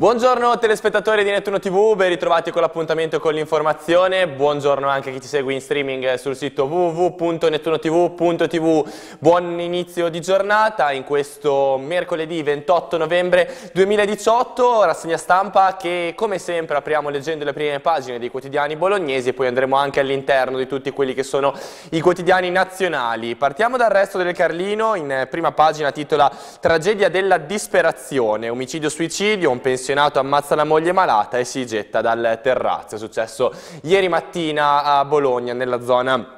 Buongiorno telespettatori di Nettuno TV, ben ritrovati con l'appuntamento con l'informazione, buongiorno anche a chi ci segue in streaming sul sito www.nettunotv.tv, buon inizio di giornata in questo mercoledì 28 novembre 2018, rassegna stampa che come sempre apriamo leggendo le prime pagine dei quotidiani bolognesi e poi andremo anche all'interno di tutti quelli che sono i quotidiani nazionali. Partiamo dal resto del Carlino, in prima pagina titola Tragedia della disperazione, omicidio-suicidio, un pensiero pensionato ammazza la moglie malata e si getta dal terrazzo. È successo ieri mattina a Bologna, nella zona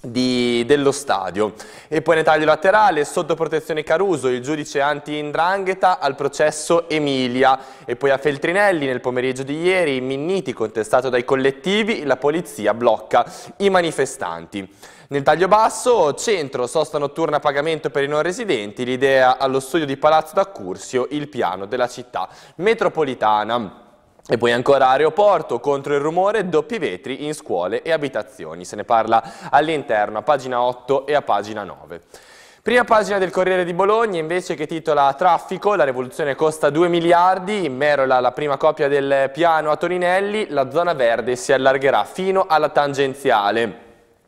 di, dello stadio. E poi nel taglio laterale, sotto protezione Caruso, il giudice anti-indrangheta al processo Emilia. E poi a Feltrinelli nel pomeriggio di ieri, Minniti contestato dai collettivi, la polizia blocca i manifestanti. Nel taglio basso, centro, sosta notturna a pagamento per i non residenti, l'idea allo studio di Palazzo d'Accursio, il piano della città metropolitana. E poi ancora aeroporto, contro il rumore, doppi vetri in scuole e abitazioni. Se ne parla all'interno a pagina 8 e a pagina 9. Prima pagina del Corriere di Bologna invece che titola Traffico, la rivoluzione costa 2 miliardi, in Merola la prima copia del piano a Torinelli, la zona verde si allargherà fino alla tangenziale.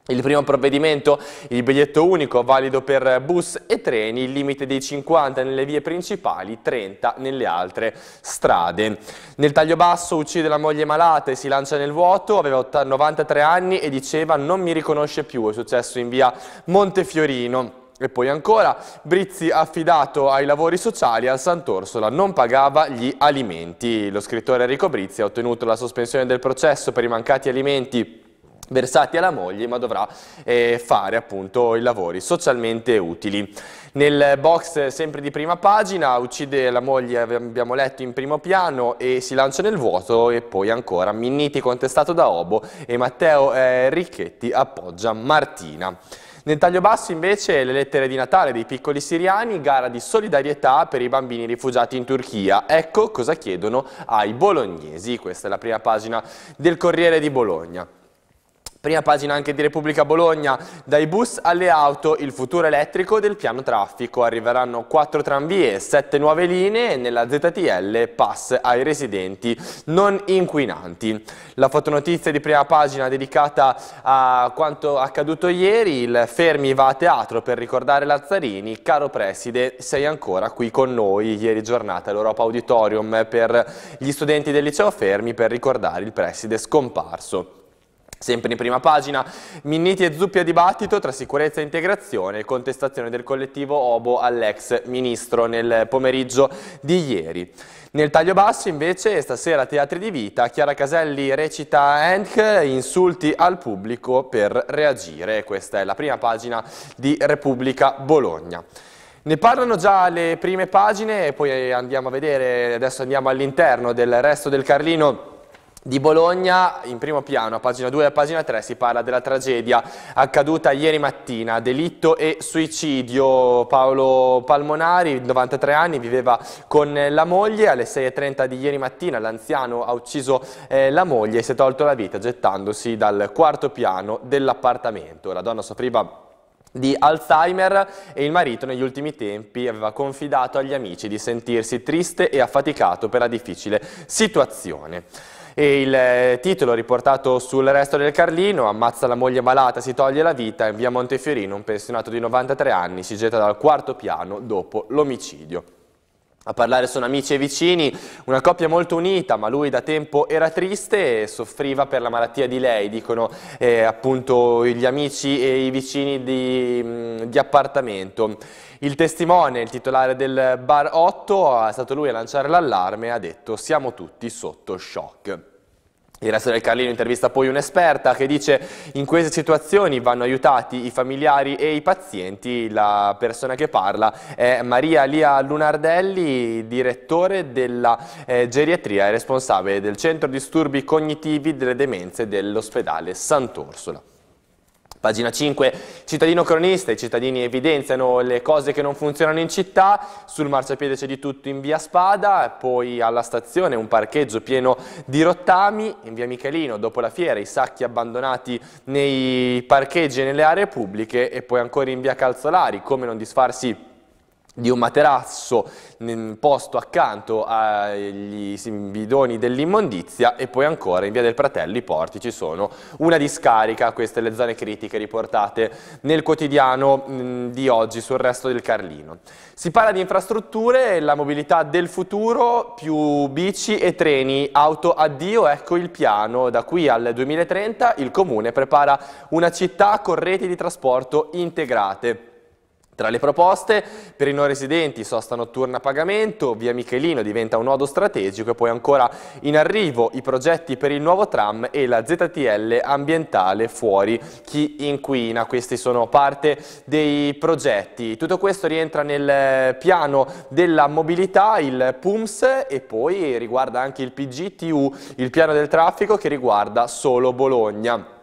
Il primo provvedimento, il biglietto unico valido per bus e treni, il limite dei 50 nelle vie principali, 30 nelle altre strade. Nel taglio basso uccide la moglie malata e si lancia nel vuoto, aveva 93 anni e diceva non mi riconosce più, è successo in via Montefiorino. E poi ancora, Brizzi affidato ai lavori sociali al Sant'Orsola non pagava gli alimenti. Lo scrittore Enrico Brizzi ha ottenuto la sospensione del processo per i mancati alimenti versati alla moglie ma dovrà eh, fare appunto i lavori socialmente utili. Nel box sempre di prima pagina uccide la moglie abbiamo letto in primo piano e si lancia nel vuoto e poi ancora Minniti contestato da Obo e Matteo eh, Ricchetti appoggia Martina. Nel taglio basso invece le lettere di Natale dei piccoli siriani, gara di solidarietà per i bambini rifugiati in Turchia. Ecco cosa chiedono ai bolognesi, questa è la prima pagina del Corriere di Bologna. Prima pagina anche di Repubblica Bologna, dai bus alle auto, il futuro elettrico del piano traffico. Arriveranno 4 tramvie, sette nuove linee e nella ZTL pass ai residenti non inquinanti. La fotonotizia di prima pagina dedicata a quanto accaduto ieri, il Fermi va a teatro per ricordare Lazzarini. Caro preside, sei ancora qui con noi. Ieri giornata all'Europa Auditorium per gli studenti del liceo Fermi per ricordare il preside scomparso. Sempre in prima pagina, Minniti e Zuppi a dibattito tra sicurezza e integrazione, contestazione del collettivo Obo all'ex ministro nel pomeriggio di ieri. Nel taglio basso invece stasera Teatri di Vita, Chiara Caselli recita Hank, insulti al pubblico per reagire, questa è la prima pagina di Repubblica Bologna. Ne parlano già le prime pagine e poi andiamo a vedere, adesso andiamo all'interno del resto del Carlino di Bologna, in primo piano, a pagina 2 e a pagina 3, si parla della tragedia accaduta ieri mattina, delitto e suicidio. Paolo Palmonari, 93 anni, viveva con la moglie, alle 6.30 di ieri mattina l'anziano ha ucciso eh, la moglie e si è tolto la vita gettandosi dal quarto piano dell'appartamento. La donna soffriva di Alzheimer e il marito negli ultimi tempi aveva confidato agli amici di sentirsi triste e affaticato per la difficile situazione. E il eh, titolo riportato sul resto del Carlino, ammazza la moglie malata, si toglie la vita, in via Montefiorino un pensionato di 93 anni si getta dal quarto piano dopo l'omicidio. A parlare sono amici e vicini, una coppia molto unita, ma lui da tempo era triste e soffriva per la malattia di lei, dicono eh, appunto gli amici e i vicini di, mm, di, appartamento. Il testimone, il titolare del bar 8, è stato lui a lanciare l'allarme e ha detto siamo tutti sotto shock. Il resto del Carlino intervista poi un'esperta che dice in queste situazioni vanno aiutati i familiari e i pazienti. La persona che parla è Maria Lia Lunardelli, direttore della eh, geriatria e responsabile del centro disturbi cognitivi delle demenze dell'ospedale Sant'Orsola. Pagina 5, cittadino cronista, i cittadini evidenziano le cose che non funzionano in città, sul marciapiede c'è di tutto in via Spada, poi alla stazione un parcheggio pieno di rottami, in via Michelino dopo la fiera i sacchi abbandonati nei parcheggi e nelle aree pubbliche e poi ancora in via Calzolari, come non disfarsi di un materasso mm, posto accanto agli bidoni dell'immondizia e poi ancora in via del Pratello i portici sono una discarica, queste le zone critiche riportate nel quotidiano mm, di oggi sul resto del Carlino. Si parla di infrastrutture, la mobilità del futuro, più bici e treni, auto addio, ecco il piano, da qui al 2030 il comune prepara una città con reti di trasporto integrate. Tra le proposte, per i non residenti sosta notturna a pagamento, via Michelino diventa un nodo strategico e poi ancora in arrivo i progetti per il nuovo tram e la ZTL ambientale fuori chi inquina. Questi sono parte dei progetti. Tutto questo rientra nel eh, piano della mobilità, il PUMS e poi riguarda anche il PGTU, il piano del traffico che riguarda solo Bologna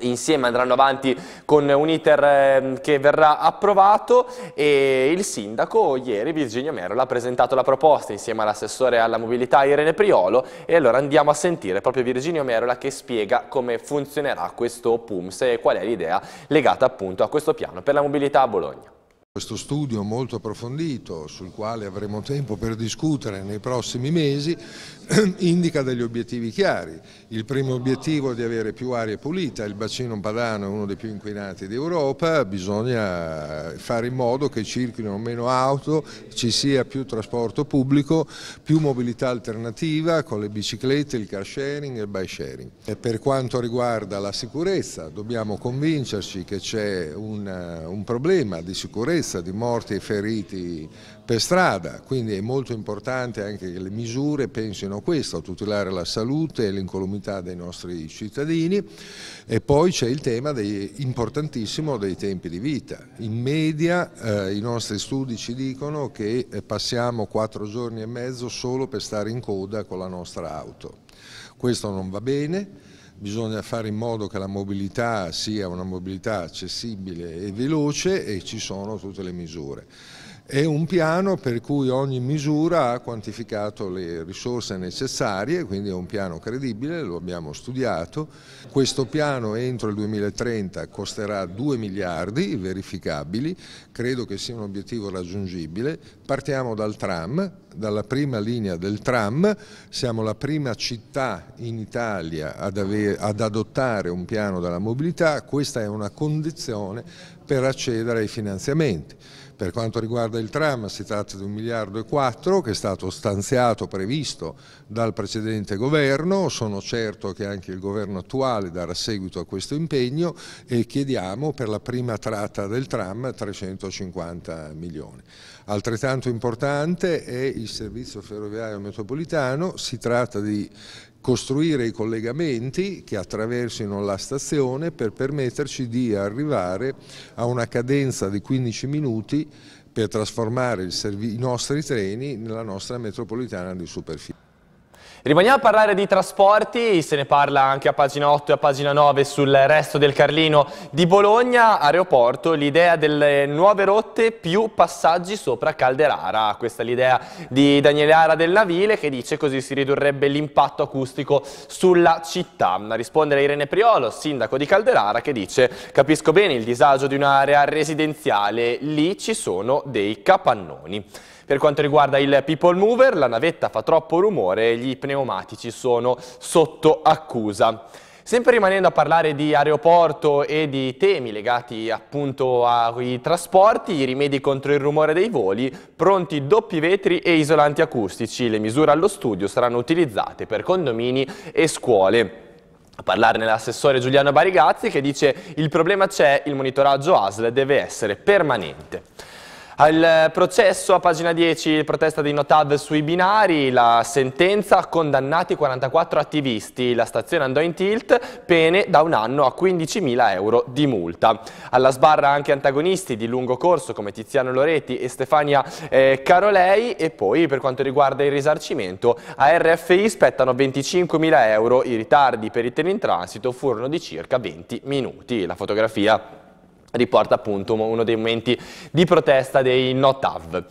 insieme andranno avanti con un iter ehm, che verrà approvato e il sindaco ieri Virginio Merola ha presentato la proposta insieme all'assessore alla mobilità Irene Priolo e allora andiamo a sentire proprio Virginio Merola che spiega come funzionerà questo PUMS e qual è l'idea legata appunto a questo piano per la mobilità a Bologna. Questo studio molto approfondito sul quale avremo tempo per discutere nei prossimi mesi indica degli obiettivi chiari. Il primo obiettivo è di avere più aria pulita, il bacino padano è uno dei più inquinati d'Europa, bisogna fare in modo che circolino meno auto, ci sia più trasporto pubblico, più mobilità alternativa con le biciclette, il car sharing e il bike sharing. E per quanto riguarda la sicurezza dobbiamo convincerci che c'è un, un problema di sicurezza, di morti e feriti per strada, quindi è molto importante anche che le misure pensino a questo, a tutelare la salute e l'incolumità dei nostri cittadini e poi c'è il tema dei, importantissimo dei tempi di vita. In media eh, i nostri studi ci dicono che eh, passiamo quattro giorni e mezzo solo per stare in coda con la nostra auto. Questo non va bene, bisogna fare in modo che la mobilità sia una mobilità accessibile e veloce e ci sono tutte le misure. È un piano per cui ogni misura ha quantificato le risorse necessarie, quindi è un piano credibile, lo abbiamo studiato. Questo piano entro il 2030 costerà 2 miliardi verificabili, credo che sia un obiettivo raggiungibile. Partiamo dal tram, dalla prima linea del tram, siamo la prima città in Italia ad, avere, ad adottare un piano della mobilità, questa è una condizione per accedere ai finanziamenti. Per quanto riguarda il tram si tratta di 1 miliardo e 4 che è stato stanziato, previsto dal precedente governo, sono certo che anche il governo attuale darà seguito a questo impegno e chiediamo per la prima tratta del tram 350 milioni. Altrettanto importante è il servizio ferroviario metropolitano, si tratta di costruire i collegamenti che attraversino la stazione per permetterci di arrivare a una cadenza di 15 minuti per trasformare i nostri treni nella nostra metropolitana di superficie. Rimaniamo a parlare di trasporti, se ne parla anche a pagina 8 e a pagina 9 sul resto del Carlino di Bologna, aeroporto, l'idea delle nuove rotte più passaggi sopra Calderara, questa è l'idea di Daniele Ara della Vile che dice così si ridurrebbe l'impatto acustico sulla città. A rispondere Irene Priolo, sindaco di Calderara, che dice capisco bene il disagio di un'area residenziale, lì ci sono dei capannoni. Per quanto riguarda il People Mover, la navetta fa troppo rumore e gli pneumatici sono sotto accusa. Sempre rimanendo a parlare di aeroporto e di temi legati appunto ai trasporti, i rimedi contro il rumore dei voli, pronti doppi vetri e isolanti acustici, le misure allo studio saranno utilizzate per condomini e scuole. A parlarne l'assessore Giuliano Barigazzi che dice il problema c'è, il monitoraggio ASL deve essere permanente. Al processo a pagina 10 protesta dei Notav sui binari, la sentenza condannati 44 attivisti, la stazione andò in tilt, pene da un anno a 15.000 euro di multa. Alla sbarra anche antagonisti di lungo corso come Tiziano Loretti e Stefania eh, Carolei e poi per quanto riguarda il risarcimento a RFI spettano 25.000 euro, i ritardi per i treni in transito furono di circa 20 minuti. La fotografia riporta appunto uno dei momenti di protesta dei NOTAV.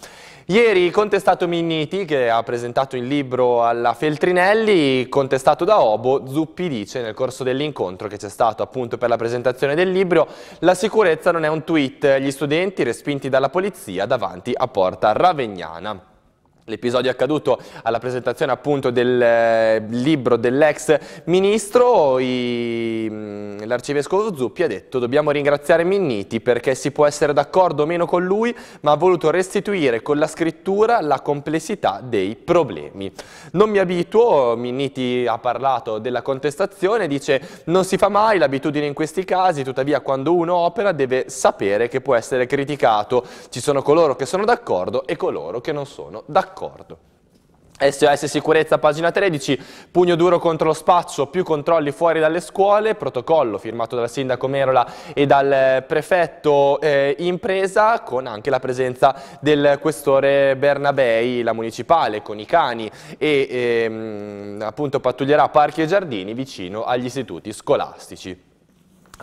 Ieri contestato Minniti, che ha presentato il libro alla Feltrinelli, contestato da Obo, Zuppi dice nel corso dell'incontro che c'è stato appunto per la presentazione del libro la sicurezza non è un tweet, gli studenti respinti dalla polizia davanti a Porta Ravegnana. L'episodio è accaduto alla presentazione appunto del eh, libro dell'ex ministro, mm, l'arcivescovo Zuppi ha detto dobbiamo ringraziare Minniti perché si può essere d'accordo o meno con lui ma ha voluto restituire con la scrittura la complessità dei problemi. Non mi abituo, Minniti ha parlato della contestazione, dice non si fa mai l'abitudine in questi casi, tuttavia quando uno opera deve sapere che può essere criticato, ci sono coloro che sono d'accordo e coloro che non sono d'accordo d'accordo. SOS Sicurezza, pagina 13, pugno duro contro lo spaccio, più controlli fuori dalle scuole, protocollo firmato dal sindaco Merola e dal eh, prefetto eh, Impresa con anche la presenza del questore Bernabei, la municipale, con i cani e eh, appunto pattuglierà parchi e giardini vicino agli istituti scolastici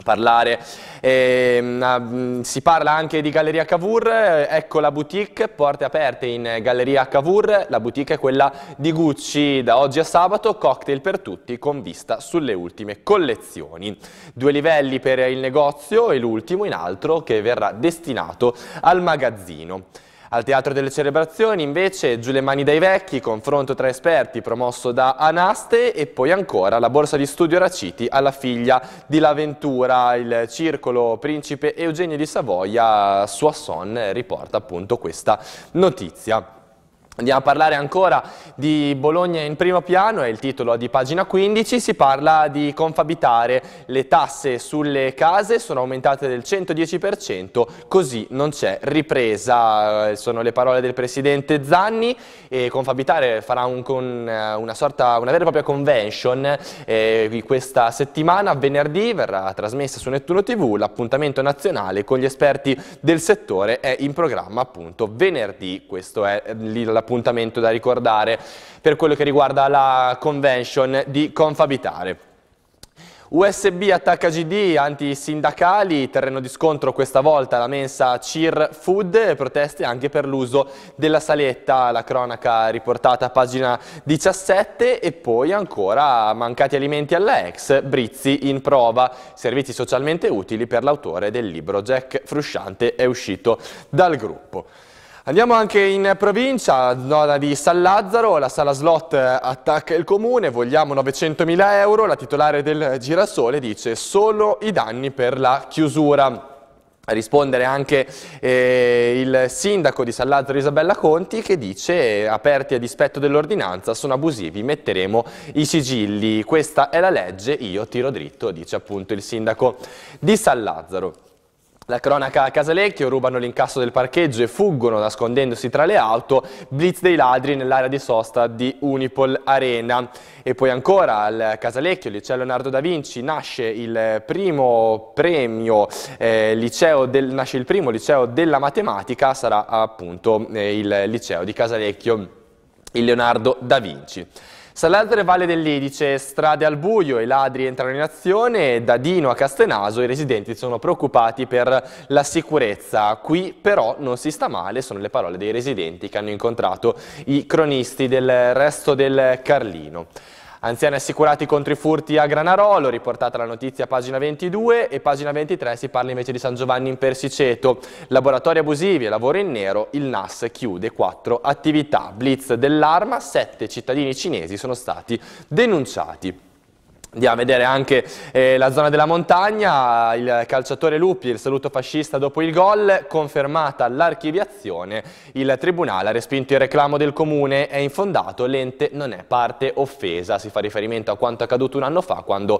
parlare. E, ehm, mm, si parla anche di Galleria Cavour, eh, ecco la boutique, porte aperte in Galleria Cavour, la boutique è quella di Gucci da oggi a sabato, cocktail per tutti con vista sulle ultime collezioni. Due livelli per il negozio e l'ultimo in altro che verrà destinato al magazzino. Al Teatro delle Celebrazioni invece Giù le mani dai vecchi, confronto tra esperti promosso da Anaste e poi ancora la borsa di studio Raciti alla figlia di Laventura, il circolo Principe Eugenio di Savoia Soissons riporta appunto questa notizia. Andiamo a parlare ancora di Bologna in primo piano, è il titolo di pagina 15, si parla di confabitare le tasse sulle case, sono aumentate del 110%, così non c'è ripresa, eh, sono le parole del Presidente Zanni, e confabitare farà un, eh, una, sorta, una vera e propria convention eh, questa settimana, venerdì verrà trasmessa su Nettuno TV, l'appuntamento nazionale con gli esperti del settore è in programma appunto venerdì, questo è eh, l'appuntamento appuntamento da ricordare per quello che riguarda la convention di Confabitare. USB attacca GD, antisindacali, terreno di scontro questa volta la mensa Cheer Food, proteste anche per l'uso della saletta, la cronaca riportata a pagina 17 e poi ancora mancati alimenti alla ex, Brizzi in prova, servizi socialmente utili per l'autore del libro Jack Frusciante è uscito dal gruppo. Andiamo anche in provincia, zona di San Lazzaro, la sala slot eh, attacca il comune, vogliamo 900.000 euro, la titolare del Girasole dice solo i danni per la chiusura. A rispondere anche eh, il sindaco di San Lazzaro Isabella Conti che dice eh, aperti a dispetto dell'ordinanza sono abusivi, metteremo i sigilli, questa è la legge, io tiro dritto, dice appunto il sindaco di San Lazzaro. La cronaca a Casalecchio, rubano l'incasso del parcheggio e fuggono nascondendosi tra le auto, blitz dei ladri nell'area di sosta di Unipol Arena. E poi ancora al Casalecchio, liceo Leonardo da Vinci, nasce il primo premio, eh, liceo del, nasce il primo liceo della matematica, sarà appunto eh, il liceo di Casalecchio, il Leonardo da Vinci. Sall'Altre Valle dell'Idice, strade al buio, i ladri entrano in azione, e da Dino a Castenaso i residenti sono preoccupati per la sicurezza. Qui però non si sta male, sono le parole dei residenti che hanno incontrato i cronisti del resto del Carlino. Anziani assicurati contro i furti a Granarolo, riportata la notizia a pagina 22 e pagina 23 si parla invece di San Giovanni in Persiceto. Laboratori abusivi e lavoro in nero, il NAS chiude quattro attività. Blitz dell'arma, sette cittadini cinesi sono stati denunciati. Andiamo a vedere anche eh, la zona della montagna, il calciatore Lupi, il saluto fascista dopo il gol, confermata l'archiviazione, il Tribunale ha respinto il reclamo del Comune, è infondato, l'ente non è parte offesa, si fa riferimento a quanto accaduto un anno fa quando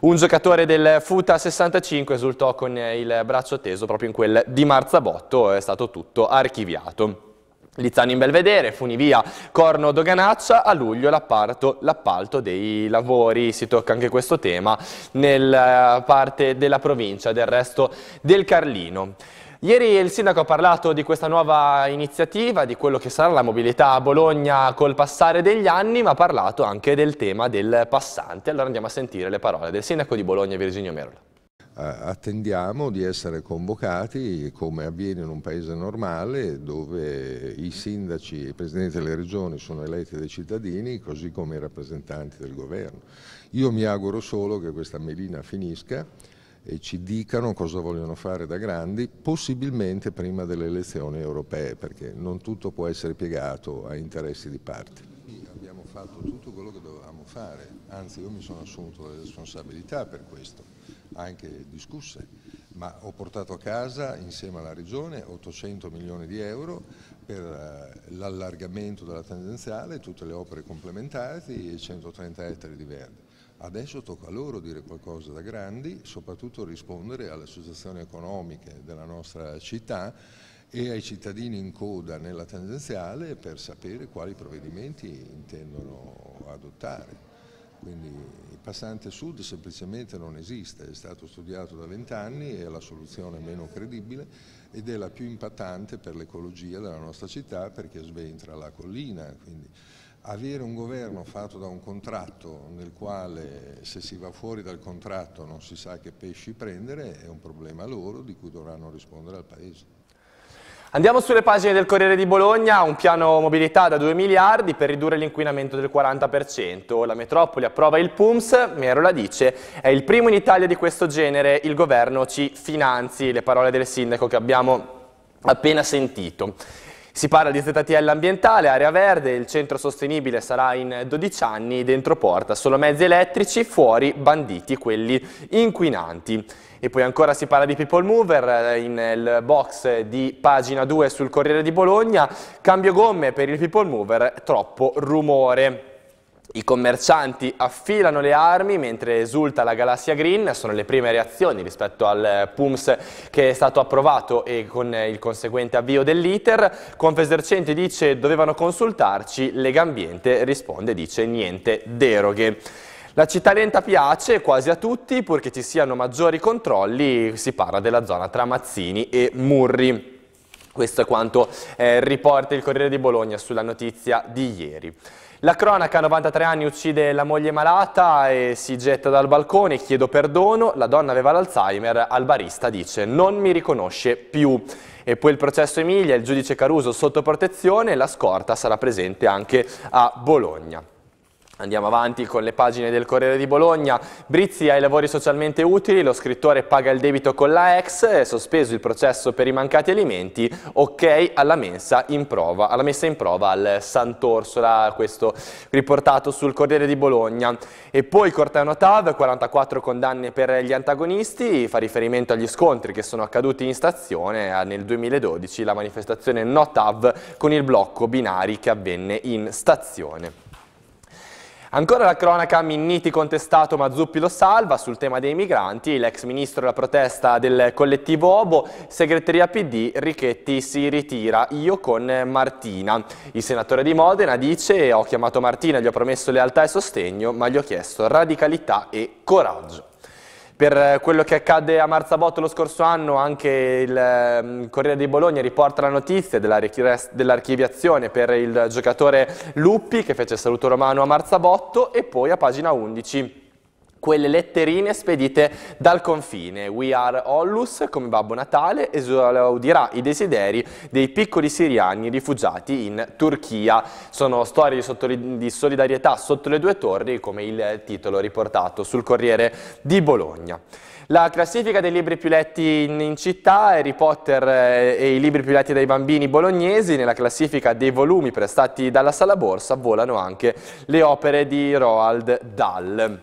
un giocatore del Futa 65 esultò con il braccio teso proprio in quel di Marzabotto, è stato tutto archiviato. Lizzani in Belvedere, funivia Corno Doganaccia, a luglio l'appalto dei lavori, si tocca anche questo tema nella eh, parte della provincia, del resto del Carlino. Ieri il sindaco ha parlato di questa nuova iniziativa, di quello che sarà la mobilità a Bologna col passare degli anni, ma ha parlato anche del tema del passante. Allora andiamo a sentire le parole del sindaco di Bologna Virginio Merola attendiamo di essere convocati come avviene in un paese normale dove i sindaci e i presidenti delle regioni sono eletti dai cittadini così come i rappresentanti del governo. Io mi auguro solo che questa melina finisca e ci dicano cosa vogliono fare da grandi, possibilmente prima delle elezioni europee, perché non tutto può essere piegato a interessi di parte. Abbiamo fatto tutto quello che dovevamo fare, anzi io mi sono assunto la responsabilità per questo anche discusse, ma ho portato a casa insieme alla Regione 800 milioni di euro per eh, l'allargamento della tangenziale, tutte le opere complementari e 130 ettari di verde. Adesso tocca a loro dire qualcosa da grandi, soprattutto rispondere alle associazioni economiche della nostra città e ai cittadini in coda nella tangenziale per sapere quali provvedimenti intendono adottare. Quindi il passante sud semplicemente non esiste, è stato studiato da vent'anni, è la soluzione meno credibile ed è la più impattante per l'ecologia della nostra città perché sventra la collina. Quindi avere un governo fatto da un contratto nel quale se si va fuori dal contratto non si sa che pesci prendere è un problema loro di cui dovranno rispondere al Paese. Andiamo sulle pagine del Corriere di Bologna, un piano mobilità da 2 miliardi per ridurre l'inquinamento del 40%. La metropoli approva il PUMS, Merola dice, è il primo in Italia di questo genere, il governo ci finanzi, le parole del sindaco che abbiamo appena sentito. Si parla di ZTL ambientale, area verde, il centro sostenibile sarà in 12 anni, dentro porta solo mezzi elettrici, fuori banditi, quelli inquinanti. E poi ancora si parla di People Mover eh, nel eh, box di pagina 2 sul Corriere di Bologna, cambio gomme per il People Mover, troppo rumore. I commercianti affilano le armi mentre esulta la galassia green, sono le prime reazioni rispetto al eh, PUMS che è stato approvato e con eh, il conseguente avvio dell'iter. Confesercenti dice dovevano consultarci, Legambiente risponde dice niente deroghe. La città lenta piace quasi a tutti, purché ci siano maggiori controlli, si parla della zona tra Mazzini e Murri. Questo è quanto eh, riporta il Corriere di Bologna sulla notizia di ieri. La cronaca, a 93 anni, uccide la moglie malata e si getta dal balcone, chiedo perdono, la donna aveva l'Alzheimer, al barista dice non mi riconosce più. E poi il processo Emilia, il giudice Caruso sotto protezione, la scorta sarà presente anche a Bologna. Andiamo avanti con le pagine del Corriere di Bologna. Brizzi ha i lavori socialmente utili, lo scrittore paga il debito con la ex, è sospeso il processo per i mancati alimenti, ok alla messa in prova, alla messa in prova al Sant'Orsola, questo riportato sul Corriere di Bologna. E poi Cortano Tav, 44 condanne per gli antagonisti, fa riferimento agli scontri che sono accaduti in stazione eh, nel 2012, la manifestazione No Tav con il blocco binari che avvenne in stazione. Ancora la cronaca, Minniti contestato ma Zuppi lo salva sul tema dei migranti, l'ex ministro della protesta del collettivo Obo, segreteria PD Richetti si ritira, io con Martina. Il senatore di Modena dice ho chiamato Martina, gli ho promesso lealtà e sostegno ma gli ho chiesto radicalità e coraggio. Per eh, quello che accadde a Marzabotto lo scorso anno anche il ehm, Corriere di Bologna riporta la notizia dell'archiviazione per il giocatore Luppi che fece il saluto romano a Marzabotto e poi a pagina 11 quelle letterine spedite dal confine. We are Ollus, come Babbo Natale, esaudirà i desideri dei piccoli siriani rifugiati in Turchia. Sono storie di solidarietà sotto le due torri, come il titolo riportato sul Corriere di Bologna. La classifica dei libri più letti in, in, città, Harry Potter e i libri più letti dai bambini bolognesi, nella classifica dei volumi prestati dalla Sala Borsa volano anche le opere di Roald Dahl.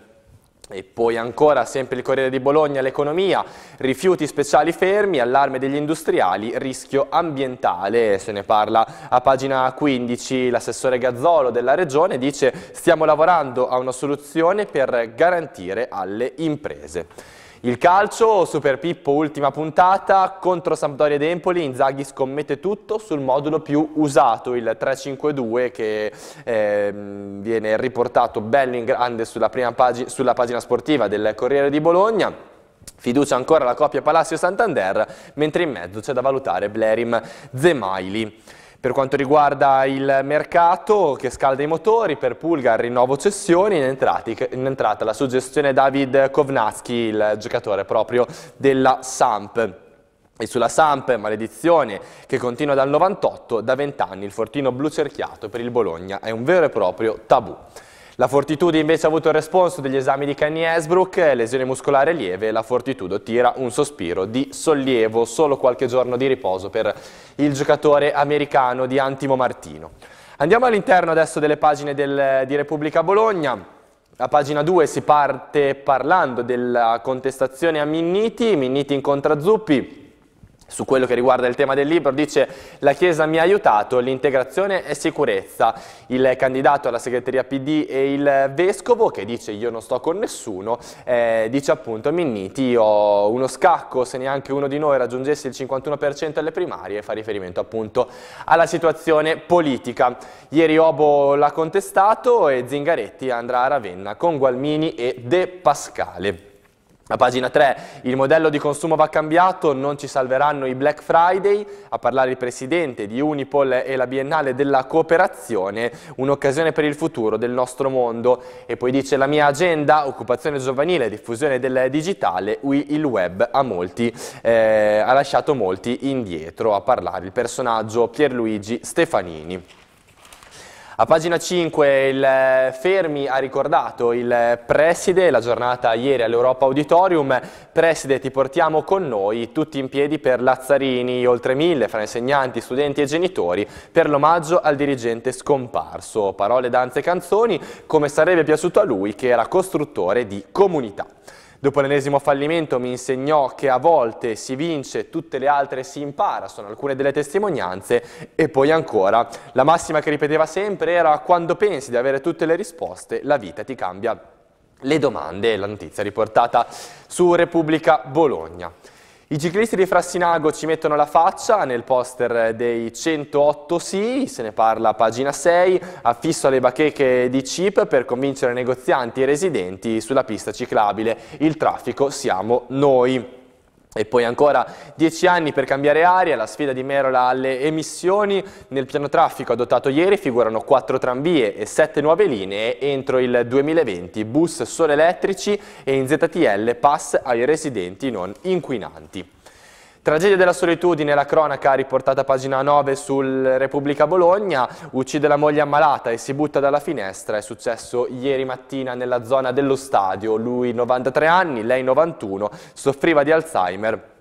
E poi ancora, sempre il Corriere di Bologna, l'economia, rifiuti speciali fermi, allarme degli industriali, rischio ambientale, se ne parla a pagina 15, l'assessore Gazzolo della Regione dice stiamo lavorando a una soluzione per garantire alle imprese. Il calcio, Super Pippo, ultima puntata, contro Sampdoria ed Empoli, Inzaghi scommette tutto sul modulo più usato, il 3-5-2 che eh, viene riportato bello in grande sulla, pag sulla pagina sportiva del Corriere di Bologna. Fiducia ancora la coppia Palacio-Santander, mentre in mezzo c'è da valutare Blerim Zemaili. Per quanto riguarda il mercato che scalda i motori, per Pulgar rinnovo cessioni, in, entrati, in entrata la suggestione David Kovnatsky, il giocatore proprio della Samp. E sulla Samp, maledizione che continua dal 98, da 20 anni il fortino blu cerchiato per il Bologna è un vero e proprio tabù. La Fortitudo invece ha avuto il responso degli esami di Kenny Esbrook, lesione muscolare lieve, la Fortitudo tira un sospiro di sollievo, solo qualche giorno di riposo per il giocatore americano di Antimo Martino. Andiamo all'interno adesso delle pagine del, di Repubblica Bologna. A pagina 2 si parte parlando della contestazione a Minniti, Minniti incontra Zuppi, su quello che riguarda il tema del libro, dice la Chiesa mi ha aiutato, l'integrazione è sicurezza. Il candidato alla segreteria PD e il vescovo che dice io non sto con nessuno, eh, dice appunto Minniti io ho uno scacco se neanche uno di noi raggiungesse il 51% alle primarie, fa riferimento appunto alla situazione politica. Ieri Obo l'ha contestato e Zingaretti andrà a Ravenna con Gualmini e De Pascale. A pagina 3 il modello di consumo va cambiato, non ci salveranno i Black Friday, a parlare il presidente di Unipol e la Biennale della Cooperazione, un'occasione per il futuro del nostro mondo. E poi dice la mia agenda, occupazione giovanile, diffusione del digitale, il web ha, molti, eh, ha lasciato molti indietro, a parlare il personaggio Pierluigi Stefanini. A pagina 5 il eh, Fermi ha ricordato il preside, la giornata ieri all'Europa Auditorium. Preside ti portiamo con noi, tutti in piedi per Lazzarini, oltre mille fra insegnanti, studenti e genitori, per l'omaggio al dirigente scomparso. Parole, danze e canzoni, come sarebbe piaciuto a lui che era costruttore di comunità. Dopo l'ennesimo fallimento mi insegnò che a volte si vince, tutte le altre si impara, sono alcune delle testimonianze e poi ancora la massima che ripeteva sempre era quando pensi di avere tutte le risposte la vita ti cambia le domande, la notizia riportata su Repubblica Bologna. I ciclisti di Frassinago ci mettono la faccia nel poster dei 108 sì, se ne parla a pagina 6, affisso alle bacheche di CIP per convincere negozianti e residenti sulla pista ciclabile. Il traffico siamo noi. E poi ancora 10 anni per cambiare aria, la sfida di Merola alle emissioni. Nel piano traffico adottato ieri figurano 4 tranvie e 7 nuove linee entro il 2020, bus solo elettrici e in ZTL pass ai residenti non inquinanti. Tragedia della solitudine, la cronaca riportata a pagina 9 sul Repubblica Bologna, uccide la moglie ammalata e si butta dalla finestra, è successo ieri mattina nella zona dello stadio, lui 93 anni, lei 91, soffriva di Alzheimer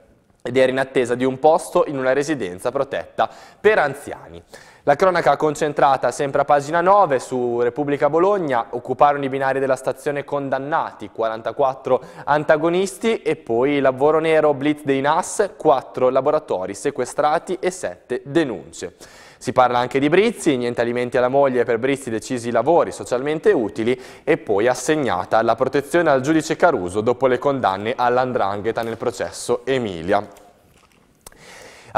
ed era in attesa di un posto in una residenza protetta per anziani. La cronaca concentrata sempre a pagina 9 su Repubblica Bologna, occuparono i binari della stazione condannati, 44 antagonisti e poi lavoro nero, blitz dei NAS, 4 laboratori sequestrati e 7 denunce. Si parla anche di Brizzi, niente alimenti alla moglie per Brizzi decisi lavori socialmente utili e poi assegnata la protezione al giudice Caruso dopo le condanne all'andrangheta nel processo Emilia.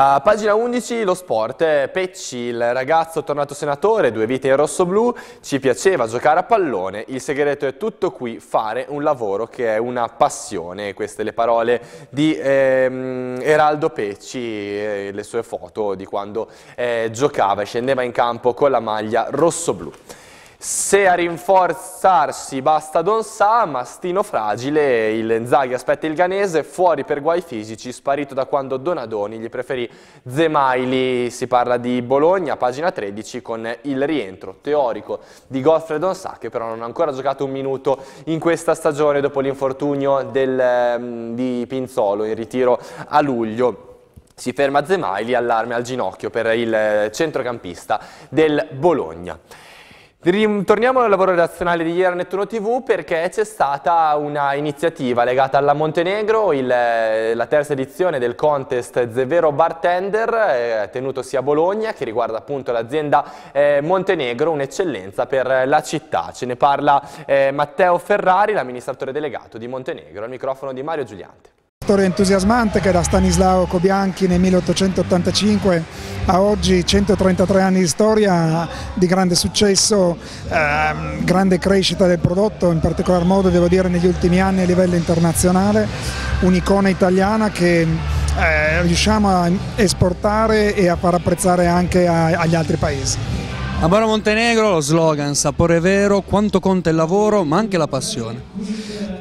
A pagina 11 lo sport, eh, Pecci, il ragazzo tornato senatore, due vite in rosso-blu, ci piaceva giocare a pallone, il segreto è tutto qui, fare un lavoro che è una passione, queste le parole di ehm, Eraldo Pecci, eh, le sue foto di quando eh, giocava e scendeva in campo con la maglia rosso-blu. Se a rinforzarsi basta Don Sa, mastino fragile, il Zaghi aspetta il Ganese, fuori per guai fisici, sparito da quando Donadoni gli preferì Zemaili. Si parla di Bologna, pagina 13, con il rientro teorico di Goffredo Don Sa, che però non ha ancora giocato un minuto in questa stagione dopo l'infortunio mm, di Pinzolo in ritiro a luglio. Si ferma Zemaili, allarme al ginocchio per il eh, centrocampista del Bologna. Torniamo al lavoro razionale di ieri a Nettuno TV perché c'è stata un'iniziativa legata alla Montenegro, il, eh, la terza edizione del contest Zevero Bartender eh, tenutosi a Bologna che riguarda appunto l'azienda eh, Montenegro, un'eccellenza per la città. Ce ne parla eh, Matteo Ferrari, l'amministratore delegato di Montenegro, al microfono di Mario Giuliante storia entusiasmante che da Stanislao Cobianchi nel 1885 a oggi 133 anni di storia di grande successo, ehm, grande crescita del prodotto, in particolar modo devo dire negli ultimi anni a livello internazionale, un'icona italiana che eh, riusciamo a esportare e a far apprezzare anche a, agli altri paesi. A Montenegro lo slogan sapore vero, quanto conta il lavoro ma anche la passione.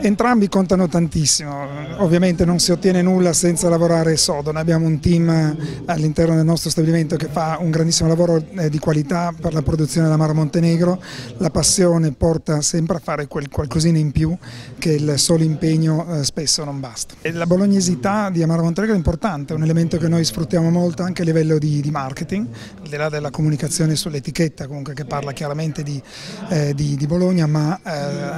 Entrambi contano tantissimo, ovviamente non si ottiene nulla senza lavorare sodo, noi abbiamo un team eh, all'interno del nostro stabilimento che fa un grandissimo lavoro eh, di qualità per la produzione dell'amaro Montenegro, la passione porta sempre a fare quel qualcosina in più che il solo impegno eh, spesso non basta. E la bolognesità di Amaro Montenegro è importante, è un elemento che noi sfruttiamo molto anche a livello di, di marketing, al di là della comunicazione sull'etichetta comunque che parla chiaramente di, eh, di, di Bologna, ma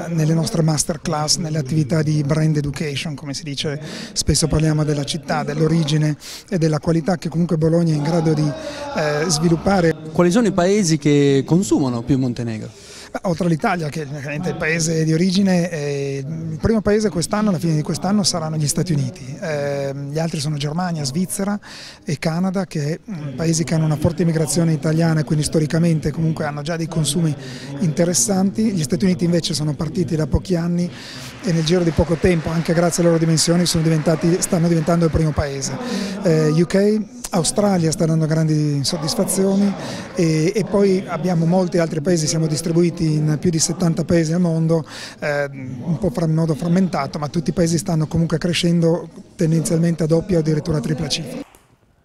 eh, nelle nostre masterclass, nelle attività di brand education come si dice dice, spesso parliamo della città, dell'origine e della qualità che comunque Bologna è in grado di eh, sviluppare. Quali sono i paesi che consumano più Montenegro? Ah, oltre all'Italia che è il paese di origine, il primo paese quest'anno, alla fine di quest'anno saranno gli Stati Uniti, ehm, gli altri sono Germania, Svizzera e Canada che sono paesi che hanno una forte immigrazione italiana e quindi storicamente comunque hanno già dei consumi interessanti, gli Stati Uniti invece sono partiti da pochi anni e nel giro di poco tempo, anche grazie alle loro dimensioni, stanno diventando il primo paese. Eh, UK, Australia sta dando grandi soddisfazioni e, e, poi abbiamo molti altri paesi, siamo distribuiti in più di 70 paesi al mondo, eh, un po' in modo frammentato, ma tutti i paesi stanno comunque crescendo tendenzialmente a doppia o addirittura a tripla cifra.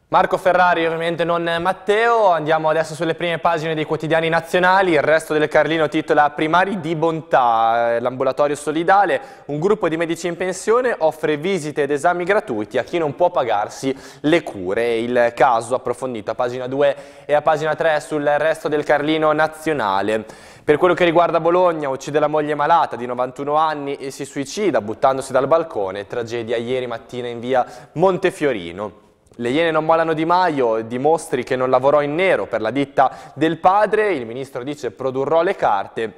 Marco Ferrari, ovviamente non Matteo, andiamo adesso sulle prime pagine dei quotidiani nazionali, il resto del Carlino titola Primari di bontà, eh, l'ambulatorio solidale, un gruppo di medici in pensione offre visite ed esami gratuiti a chi non può pagarsi le cure, il caso approfondito a pagina 2 e a pagina 3 sul resto del Carlino nazionale. Per quello che riguarda Bologna, uccide la moglie malata di 91 anni e si suicida buttandosi dal balcone, tragedia ieri mattina in via Montefiorino. Le Iene non molano Di Maio, dimostri che non lavorò in nero per la ditta del padre, il ministro dice produrrò le carte.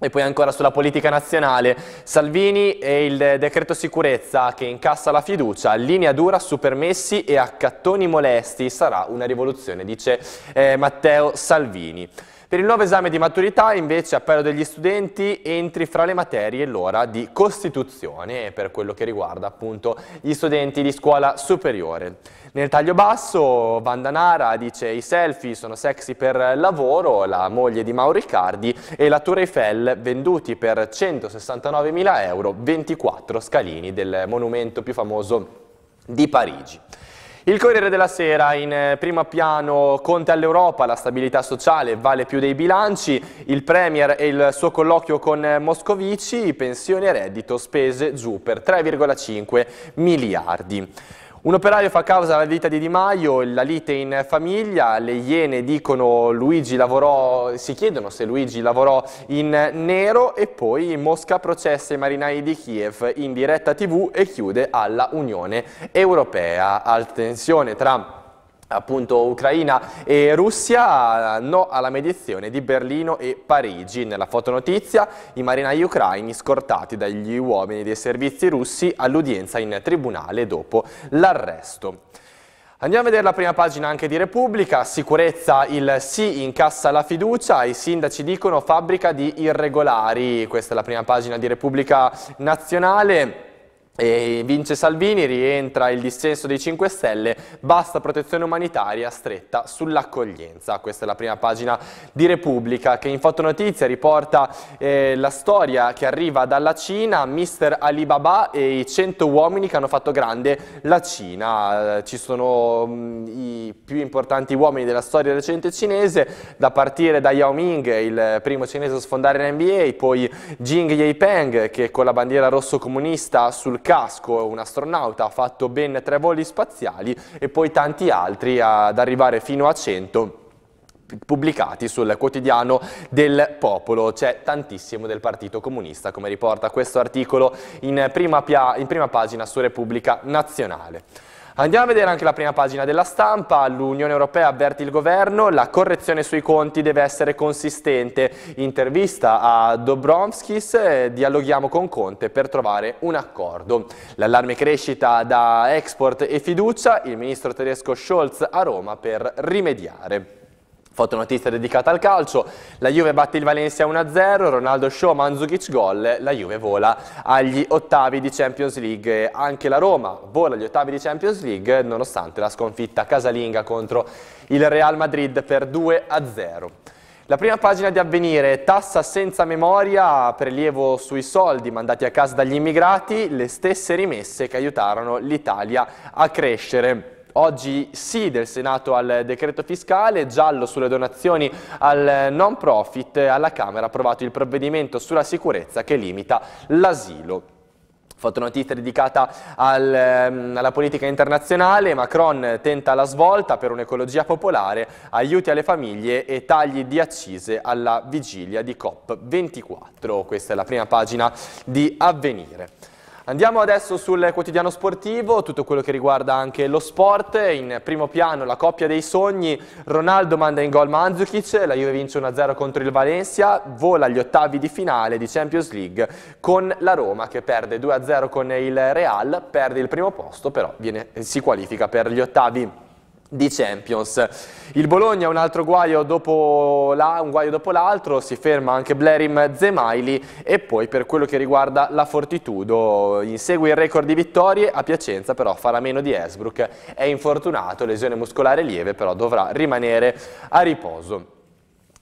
E poi ancora sulla politica nazionale, Salvini e il decreto sicurezza che incassa la fiducia, linea dura su permessi e accattoni molesti, sarà una rivoluzione, dice eh, Matteo Salvini. Per il nuovo esame di maturità invece appello degli studenti entri fra le materie l'ora di Costituzione per quello che riguarda appunto gli studenti di scuola superiore. Nel taglio basso Vandanara dice i selfie sono sexy per lavoro, la moglie di Riccardi e la Tour Eiffel venduti per 169.000 euro, 24 scalini del monumento più famoso di Parigi. Il Corriere della Sera in eh, primo piano Conte all'Europa, la stabilità sociale vale più dei bilanci, il Premier e il suo colloquio con eh, Moscovici, pensioni e reddito spese giù per 3,5 miliardi. Un operaio fa causa alla vita di Di Maio, la lite in famiglia, le Iene dicono Luigi lavorò, si chiedono se Luigi lavorò in nero e poi Mosca processa i marinai di Kiev in diretta tv e chiude alla Unione Europea. Attenzione Trump appunto Ucraina e Russia, no alla mediazione di Berlino e Parigi. Nella fotonotizia i marinai ucraini scortati dagli uomini dei servizi russi all'udienza in tribunale dopo l'arresto. Andiamo a vedere la prima pagina anche di Repubblica, sicurezza il sì incassa la fiducia, i sindaci dicono fabbrica di irregolari, questa è la prima pagina di Repubblica Nazionale. E vince Salvini, rientra il dissenso dei 5 Stelle, basta protezione umanitaria stretta sull'accoglienza. Questa è la prima pagina di Repubblica che in notizia riporta eh, la storia che arriva dalla Cina, Mr. Alibaba e i 100 uomini che hanno fatto grande la Cina. Eh, ci sono mh, mm, i più importanti uomini della storia recente cinese, da partire da Yao Ming, il primo cinese a sfondare l'NBA, poi Jing Yepeng che con la bandiera rosso comunista sul casco, un astronauta ha fatto ben tre voli spaziali e poi tanti altri ad arrivare fino a 100 pubblicati sul quotidiano del popolo. C'è tantissimo del Partito Comunista, come riporta questo articolo in prima, in prima pagina su Repubblica Nazionale. Andiamo a vedere anche la prima pagina della stampa, l'Unione Europea avverte il governo, la correzione sui conti deve essere consistente, intervista a Dobromskis, eh, dialoghiamo con Conte per trovare un accordo. L'allarme crescita da export e fiducia, il ministro tedesco Scholz a Roma per rimediare. Fotonotizia dedicata al calcio, la Juve batte il Valencia 1-0, Ronaldo Show, Manzukic gol, la Juve vola agli ottavi di Champions League, anche la Roma vola agli ottavi di Champions League nonostante la sconfitta casalinga contro il Real Madrid per 2-0. La prima pagina di avvenire, tassa senza memoria, prelievo sui soldi mandati a casa dagli immigrati, le stesse rimesse che aiutarono l'Italia a crescere oggi sì del Senato al decreto fiscale, giallo sulle donazioni al non profit, alla Camera ha approvato il provvedimento sulla sicurezza che limita l'asilo. Fotonotizia dedicata al, ehm, alla politica internazionale, Macron tenta la svolta per un'ecologia popolare, aiuti alle famiglie e tagli di accise alla vigilia di COP24. Questa è la prima pagina di Avvenire. Andiamo adesso sul quotidiano sportivo, tutto quello che riguarda anche lo sport, in primo piano la coppia dei sogni, Ronaldo manda in gol Mandzukic, la Juve vince 1-0 contro il Valencia, vola agli ottavi di finale di Champions League con la Roma che perde 2-0 con il Real, perde il primo posto però viene, si qualifica per gli ottavi di Champions. Il Bologna un altro guaio dopo, la, un guaio dopo l'altro, si ferma anche Blerim Zemaili e poi per quello che riguarda la Fortitudo insegue il record di vittorie, a Piacenza però farà meno di Esbrook, è infortunato, lesione muscolare lieve però dovrà rimanere a riposo.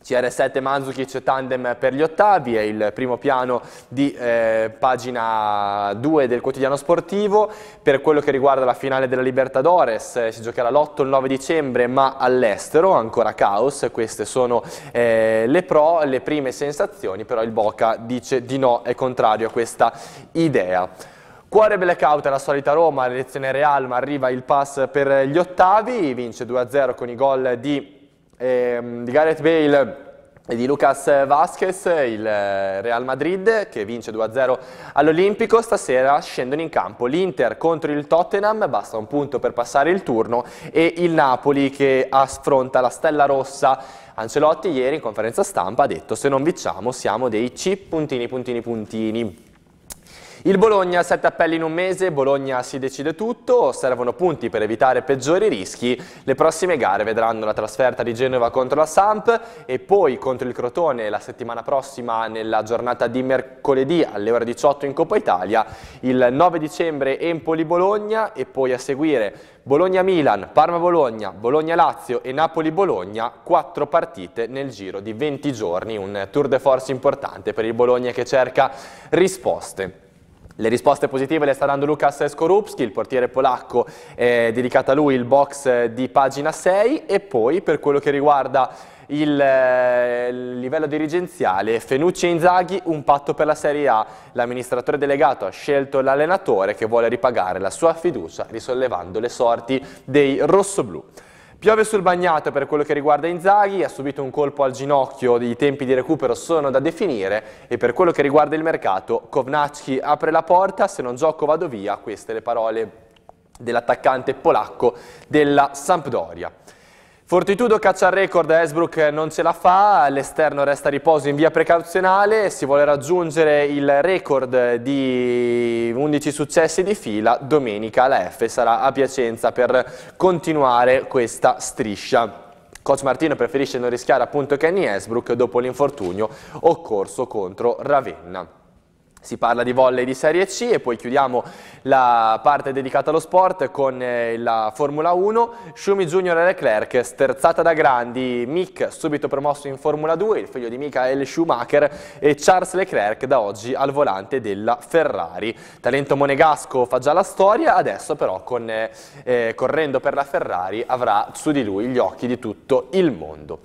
CR7 Manzukic tandem per gli ottavi, è il primo piano di eh, pagina 2 del quotidiano sportivo. Per quello che riguarda la finale della Libertadores eh, si giocherà l'8 il 9 dicembre ma all'estero, ancora caos, queste sono eh, le pro, le prime sensazioni, però il Boca dice di no, è contrario a questa idea. Cuore blackout è la solita Roma, l'elezione Real, ma arriva il pass per gli ottavi, vince 2-0 con i gol di ehm, di Gareth Bale e di Lucas Vasquez, il eh, Real Madrid che vince 2-0 all'Olimpico, stasera scendono in campo l'Inter contro il Tottenham, basta un punto per passare il turno e il Napoli che affronta la Stella Rossa. Ancelotti ieri in conferenza stampa ha detto se non vinciamo siamo dei C puntini puntini puntini. Il Bologna sette appelli in un mese, Bologna si decide tutto, servono punti per evitare peggiori rischi. Le prossime gare vedranno la trasferta di Genova contro la Samp e poi contro il Crotone la settimana prossima nella giornata di mercoledì alle ore 18 in Coppa Italia, il 9 dicembre Empoli-Bologna e poi a seguire Bologna-Milan, Parma-Bologna, Bologna-Lazio e Napoli-Bologna, quattro partite nel giro di 20 giorni, un tour de force importante per il Bologna che cerca risposte. Le risposte positive le sta dando Lukas Skorupski, il portiere polacco, eh, dedicato a lui il box eh, di pagina 6 e poi per quello che riguarda il, eh, il livello dirigenziale, Fenucci e Inzaghi, un patto per la Serie A. L'amministratore delegato ha scelto l'allenatore che vuole ripagare la sua fiducia risollevando le sorti dei rossoblù. Piove sul bagnato per quello che riguarda Inzaghi, ha subito un colpo al ginocchio, i tempi di recupero sono da definire e per quello che riguarda il mercato Kovnacki apre la porta, se non gioco vado via, queste le parole dell'attaccante polacco della Sampdoria. Fortitudo caccia il record, Esbrook non ce la fa, l'esterno resta a riposo in via precauzionale, si vuole raggiungere il record di 11 successi di fila, domenica la F sarà a Piacenza per continuare questa striscia. Coach Martino preferisce non rischiare appunto Kenny Esbrook dopo l'infortunio occorso contro Ravenna. Si parla di volley di Serie C e poi chiudiamo la parte dedicata allo sport con eh, la Formula 1. Schumi Junior e Leclerc, sterzata da grandi, Mick subito promosso in Formula 2, il figlio di Michael Schumacher e Charles Leclerc da oggi al volante della Ferrari. Talento monegasco fa già la storia, adesso però con, eh, eh correndo per la Ferrari avrà su di lui gli occhi di tutto il mondo.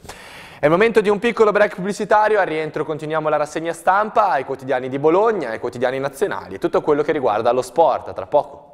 È il momento di un piccolo break pubblicitario, al rientro continuiamo la rassegna stampa ai quotidiani di Bologna, ai quotidiani nazionali e tutto quello che riguarda lo sport, tra poco.